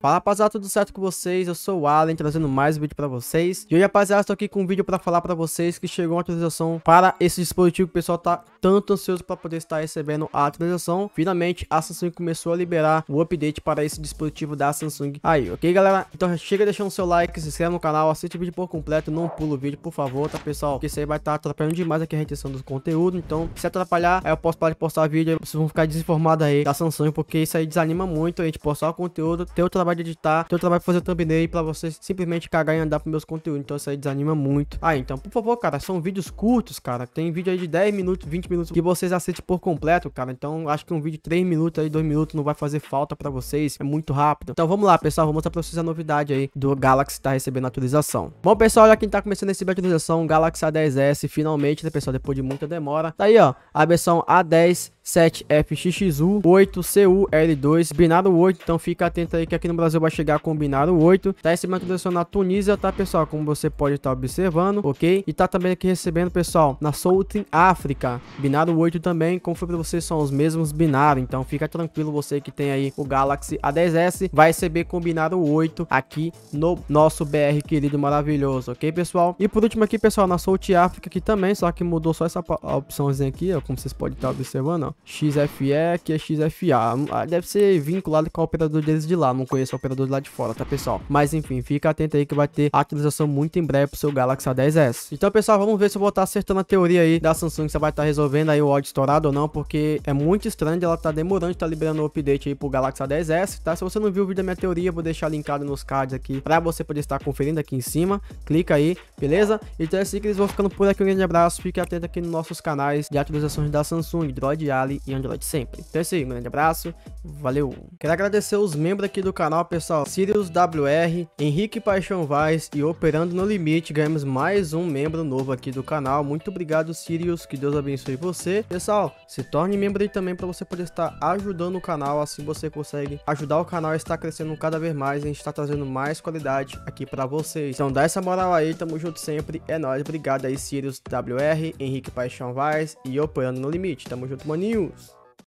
Fala rapaziada, tudo certo com vocês? Eu sou o Allen, trazendo mais um vídeo pra vocês E hoje rapaziada, estou aqui com um vídeo pra falar pra vocês que chegou uma atualização para esse dispositivo que o pessoal tá tanto ansioso para poder estar recebendo a atualização. Finalmente, a Samsung começou a liberar o update para esse dispositivo da Samsung aí, ok, galera? Então chega deixando seu like, se inscreve no canal, assiste o vídeo por completo, não pula o vídeo, por favor, tá, pessoal? Porque isso aí vai estar tá atrapalhando demais aqui a retenção do conteúdo, então se atrapalhar, aí eu posso parar de postar vídeo, vocês vão ficar desinformados aí da Samsung, porque isso aí desanima muito a gente postar o conteúdo, ter o trabalho de editar, ter o trabalho de fazer thumbnail para vocês simplesmente cagar e andar pros meus conteúdos, então isso aí desanima muito. Ah, então, por favor, cara, são vídeos curtos, cara, tem vídeo aí de 10 minutos, 20 20 minutos que vocês aceitem por completo, cara. Então, acho que um vídeo de 3 minutos aí, 2 minutos não vai fazer falta pra vocês. É muito rápido. Então, vamos lá, pessoal. Vou mostrar pra vocês a novidade aí do Galaxy tá recebendo atualização. Bom, pessoal, já quem tá começando esse vídeo atualização, Galaxy A10S, finalmente, né, pessoal? Depois de muita demora. Tá aí, ó, a versão A10 7FXXU, 8CUL2, binário 8, então fica atento aí que aqui no Brasil vai chegar com binário 8, tá? Esse banco de na Tunísia, tá, pessoal? Como você pode estar tá observando, ok? E tá também aqui recebendo, pessoal, na Southern África, binário 8 também, como foi pra vocês, são os mesmos binários, então fica tranquilo você que tem aí o Galaxy A10S, vai receber com binário 8 aqui no nosso BR querido maravilhoso, ok, pessoal? E por último aqui, pessoal, na South África aqui também, só que mudou só essa opçãozinha aqui, ó, como vocês podem estar tá observando, ó. XFE, que é XFA. Ah, deve ser vinculado com o operador deles de lá. Não conheço o operador de lá de fora, tá, pessoal? Mas enfim, fica atento aí que vai ter atualização muito em breve pro seu Galaxy A10S. Então, pessoal, vamos ver se eu vou estar tá acertando a teoria aí da Samsung se você vai estar tá resolvendo aí o ódio estourado ou não, porque é muito estranho ela tá demorando de tá liberando o update aí pro Galaxy A10S, tá? Se você não viu o vídeo da minha teoria, vou deixar linkado nos cards aqui pra você poder estar conferindo aqui em cima. Clica aí, beleza? Então é assim que eles vão ficando por aqui. Um grande abraço, fique atento aqui nos nossos canais de atualizações da Samsung, Droid Alien, vale e Android sempre. Então é isso aí, um grande abraço, valeu! Quero agradecer os membros aqui do canal, pessoal, Sirius WR, Henrique Paixão Vaz e Operando no Limite, ganhamos mais um membro novo aqui do canal, muito obrigado Sirius, que Deus abençoe você. Pessoal, se torne membro aí também para você poder estar ajudando o canal, assim você consegue ajudar o canal a estar crescendo cada vez mais, a gente está trazendo mais qualidade aqui para vocês. Então dá essa moral aí, tamo junto sempre, é nóis, obrigado aí Sirius WR, Henrique Paixão Vaz e Operando no Limite, tamo junto maninho. News.